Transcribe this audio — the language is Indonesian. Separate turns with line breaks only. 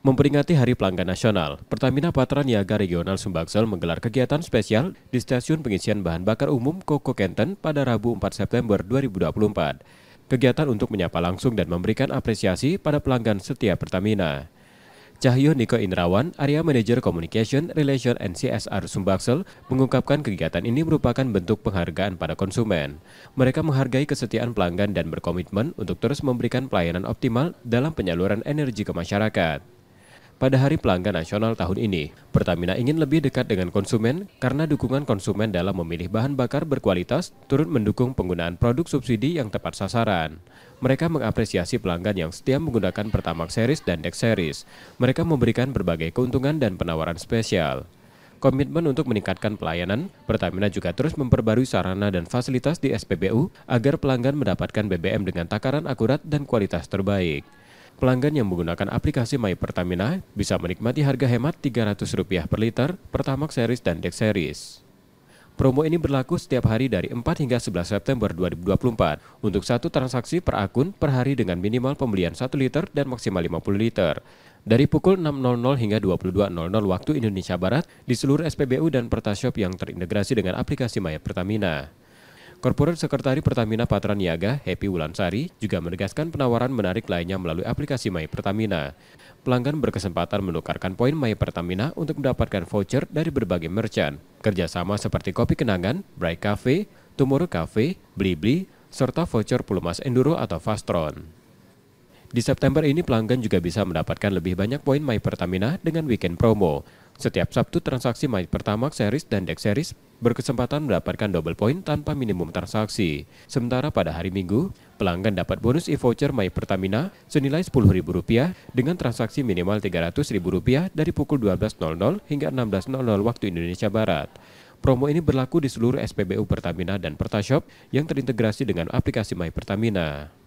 Memperingati Hari Pelanggan Nasional, Pertamina Patra Niaga Regional Sumbaksel menggelar kegiatan spesial di Stasiun Pengisian Bahan Bakar Umum Koko Kenten pada Rabu 4 September 2024. Kegiatan untuk menyapa langsung dan memberikan apresiasi pada pelanggan setia Pertamina. Cahyo Niko Indrawan, area manager Communication Relation NCSR Sumbaksel, mengungkapkan kegiatan ini merupakan bentuk penghargaan pada konsumen. Mereka menghargai kesetiaan pelanggan dan berkomitmen untuk terus memberikan pelayanan optimal dalam penyaluran energi ke masyarakat pada Hari Pelanggan Nasional tahun ini. Pertamina ingin lebih dekat dengan konsumen karena dukungan konsumen dalam memilih bahan bakar berkualitas turut mendukung penggunaan produk subsidi yang tepat sasaran. Mereka mengapresiasi pelanggan yang setia menggunakan Pertamax Series dan Dex Series. Mereka memberikan berbagai keuntungan dan penawaran spesial komitmen untuk meningkatkan pelayanan, Pertamina juga terus memperbarui sarana dan fasilitas di SPBU agar pelanggan mendapatkan BBM dengan takaran akurat dan kualitas terbaik. Pelanggan yang menggunakan aplikasi My Pertamina bisa menikmati harga hemat Rp300 per liter Pertamax Series dan Dex Series. Promo ini berlaku setiap hari dari 4 hingga 11 September 2024 untuk satu transaksi per akun per hari dengan minimal pembelian 1 liter dan maksimal 50 liter. Dari pukul 6.00 hingga 22.00 waktu Indonesia Barat di seluruh SPBU dan Pertashop yang terintegrasi dengan aplikasi My Pertamina. Korporat Sekretari Pertamina Patraniaga, Happy Wulansari, juga menegaskan penawaran menarik lainnya melalui aplikasi My Pertamina. Pelanggan berkesempatan menukarkan poin My Pertamina untuk mendapatkan voucher dari berbagai merchant. Kerjasama seperti Kopi Kenangan, Bright Cafe, Tomorrow Cafe, Blibli, serta voucher pelumas Enduro atau Fastron. Di September ini pelanggan juga bisa mendapatkan lebih banyak poin My Pertamina dengan weekend promo. Setiap Sabtu transaksi My Pertamax Series dan Dex Series berkesempatan mendapatkan double point tanpa minimum transaksi. Sementara pada hari Minggu, pelanggan dapat bonus e-voucher My Pertamina senilai Rp10.000 dengan transaksi minimal Rp300.000 dari pukul 12.00 hingga 16.00 waktu Indonesia Barat. Promo ini berlaku di seluruh SPBU Pertamina dan Pertashop yang terintegrasi dengan aplikasi My Pertamina.